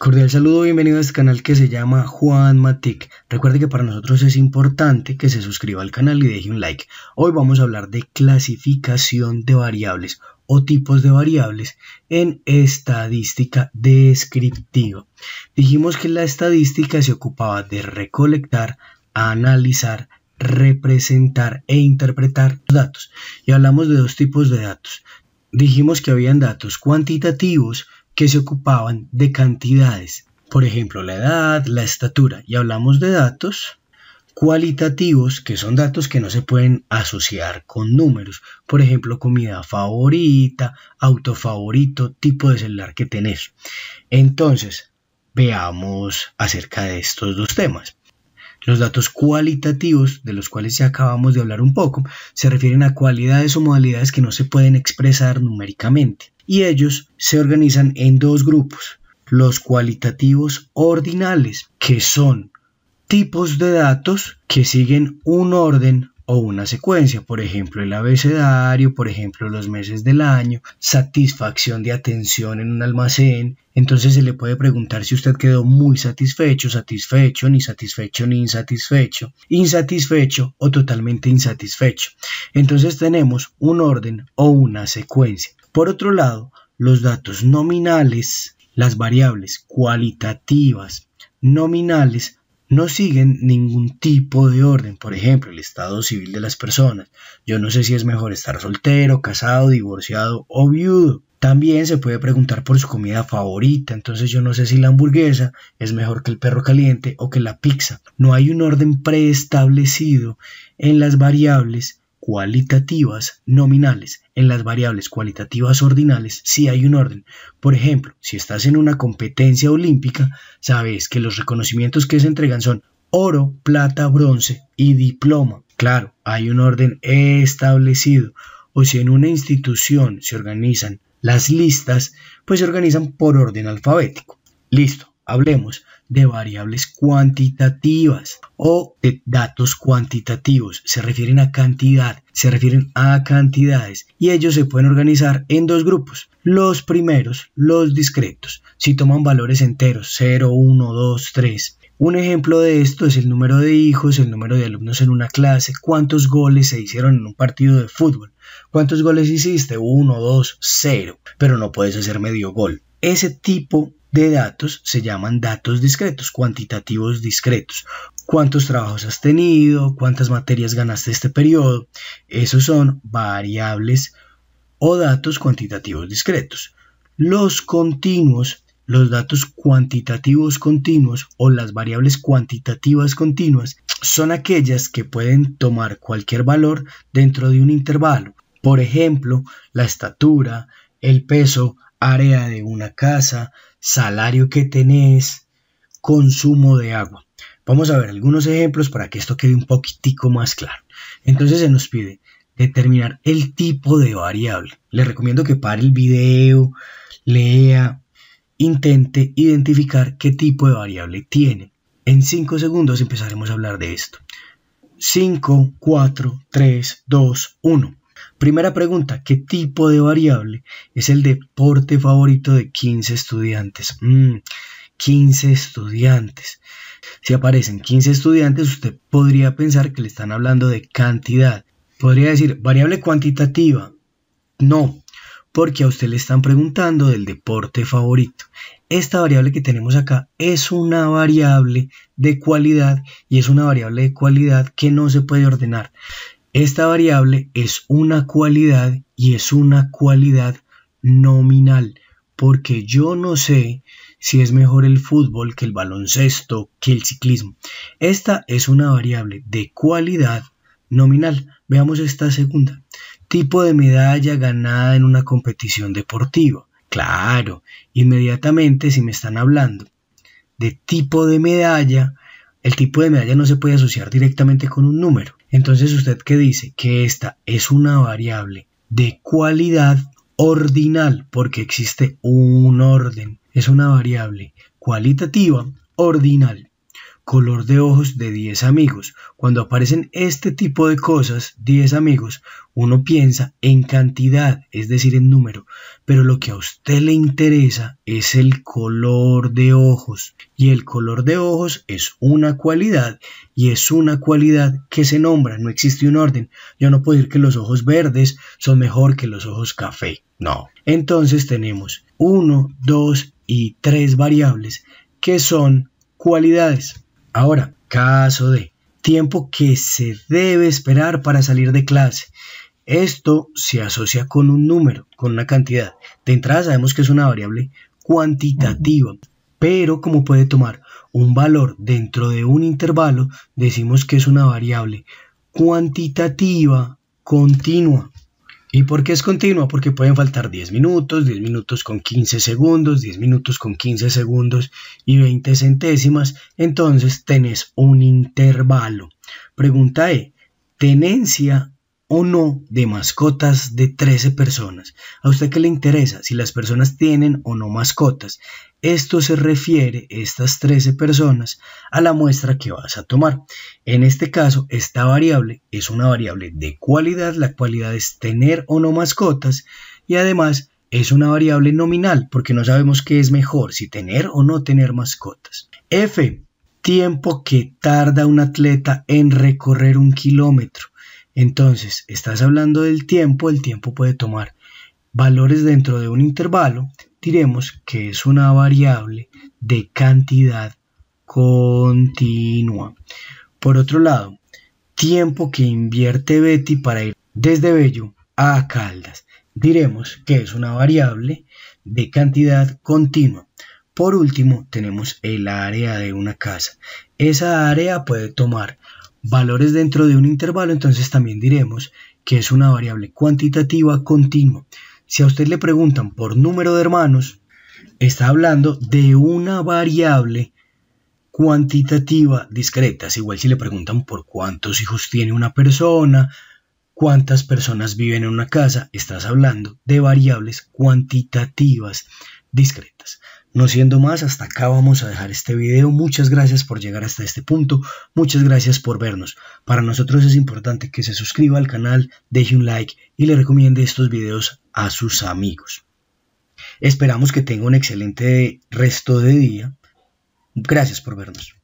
Cordial saludo, bienvenido a este canal que se llama Juan Matic. Recuerde que para nosotros es importante que se suscriba al canal y deje un like. Hoy vamos a hablar de clasificación de variables o tipos de variables en estadística descriptiva. Dijimos que la estadística se ocupaba de recolectar, analizar, representar e interpretar datos. Y hablamos de dos tipos de datos. Dijimos que habían datos cuantitativos que se ocupaban de cantidades, por ejemplo, la edad, la estatura, y hablamos de datos cualitativos, que son datos que no se pueden asociar con números, por ejemplo, comida favorita, auto favorito, tipo de celular que tenés. Entonces, veamos acerca de estos dos temas. Los datos cualitativos, de los cuales ya acabamos de hablar un poco, se refieren a cualidades o modalidades que no se pueden expresar numéricamente y ellos se organizan en dos grupos, los cualitativos ordinales, que son tipos de datos que siguen un orden o una secuencia, por ejemplo el abecedario, por ejemplo los meses del año, satisfacción de atención en un almacén, entonces se le puede preguntar si usted quedó muy satisfecho, satisfecho, ni satisfecho, ni insatisfecho, insatisfecho o totalmente insatisfecho. Entonces tenemos un orden o una secuencia. Por otro lado, los datos nominales, las variables cualitativas nominales, no siguen ningún tipo de orden, por ejemplo, el estado civil de las personas. Yo no sé si es mejor estar soltero, casado, divorciado o viudo. También se puede preguntar por su comida favorita, entonces yo no sé si la hamburguesa es mejor que el perro caliente o que la pizza. No hay un orden preestablecido en las variables cualitativas nominales. En las variables cualitativas ordinales sí hay un orden. Por ejemplo, si estás en una competencia olímpica, sabes que los reconocimientos que se entregan son oro, plata, bronce y diploma. Claro, hay un orden establecido. O si en una institución se organizan las listas, pues se organizan por orden alfabético. Listo, Hablemos de variables cuantitativas o de datos cuantitativos. Se refieren a cantidad, se refieren a cantidades y ellos se pueden organizar en dos grupos. Los primeros, los discretos, si toman valores enteros 0, 1, 2, 3. Un ejemplo de esto es el número de hijos, el número de alumnos en una clase, cuántos goles se hicieron en un partido de fútbol. ¿Cuántos goles hiciste? 1, 2, 0. Pero no puedes hacer medio gol. Ese tipo de datos se llaman datos discretos, cuantitativos discretos. ¿Cuántos trabajos has tenido? ¿Cuántas materias ganaste este periodo? Esos son variables o datos cuantitativos discretos. Los continuos, los datos cuantitativos continuos o las variables cuantitativas continuas son aquellas que pueden tomar cualquier valor dentro de un intervalo. Por ejemplo, la estatura, el peso, área de una casa, salario que tenés, consumo de agua. Vamos a ver algunos ejemplos para que esto quede un poquitico más claro. Entonces se nos pide determinar el tipo de variable. Le recomiendo que pare el video, lea, intente identificar qué tipo de variable tiene. En 5 segundos empezaremos a hablar de esto. 5, 4, 3, 2, 1. Primera pregunta, ¿qué tipo de variable es el deporte favorito de 15 estudiantes? 15 mm, estudiantes. Si aparecen 15 estudiantes, usted podría pensar que le están hablando de cantidad. Podría decir, variable cuantitativa. No, porque a usted le están preguntando del deporte favorito. Esta variable que tenemos acá es una variable de cualidad y es una variable de cualidad que no se puede ordenar. Esta variable es una cualidad y es una cualidad nominal, porque yo no sé si es mejor el fútbol que el baloncesto, que el ciclismo. Esta es una variable de cualidad nominal. Veamos esta segunda. Tipo de medalla ganada en una competición deportiva. Claro, inmediatamente si me están hablando de tipo de medalla, el tipo de medalla no se puede asociar directamente con un número. Entonces usted que dice que esta es una variable de cualidad ordinal, porque existe un orden, es una variable cualitativa ordinal color de ojos de 10 amigos. Cuando aparecen este tipo de cosas, 10 amigos, uno piensa en cantidad, es decir, en número, pero lo que a usted le interesa es el color de ojos. Y el color de ojos es una cualidad y es una cualidad que se nombra, no existe un orden. Yo no puedo decir que los ojos verdes son mejor que los ojos café, no. Entonces tenemos 1, 2 y 3 variables que son cualidades. Ahora, caso de tiempo que se debe esperar para salir de clase. Esto se asocia con un número, con una cantidad. De entrada sabemos que es una variable cuantitativa, pero como puede tomar un valor dentro de un intervalo, decimos que es una variable cuantitativa continua. ¿Y por qué es continua? Porque pueden faltar 10 minutos, 10 minutos con 15 segundos, 10 minutos con 15 segundos y 20 centésimas. Entonces tenés un intervalo. Pregunta E. Tenencia no de mascotas de 13 personas. ¿A usted qué le interesa? Si las personas tienen o no mascotas. Esto se refiere, estas 13 personas, a la muestra que vas a tomar. En este caso, esta variable es una variable de cualidad. La cualidad es tener o no mascotas. Y además es una variable nominal porque no sabemos qué es mejor, si tener o no tener mascotas. F. Tiempo que tarda un atleta en recorrer un kilómetro. Entonces, estás hablando del tiempo, el tiempo puede tomar valores dentro de un intervalo, diremos que es una variable de cantidad continua. Por otro lado, tiempo que invierte Betty para ir desde Bello a Caldas, diremos que es una variable de cantidad continua. Por último, tenemos el área de una casa. Esa área puede tomar valores dentro de un intervalo, entonces también diremos que es una variable cuantitativa continua. Si a usted le preguntan por número de hermanos, está hablando de una variable cuantitativa discreta. Es igual si le preguntan por cuántos hijos tiene una persona, cuántas personas viven en una casa, estás hablando de variables cuantitativas discretas. No siendo más, hasta acá vamos a dejar este video. Muchas gracias por llegar hasta este punto. Muchas gracias por vernos. Para nosotros es importante que se suscriba al canal, deje un like y le recomiende estos videos a sus amigos. Esperamos que tenga un excelente resto de día. Gracias por vernos.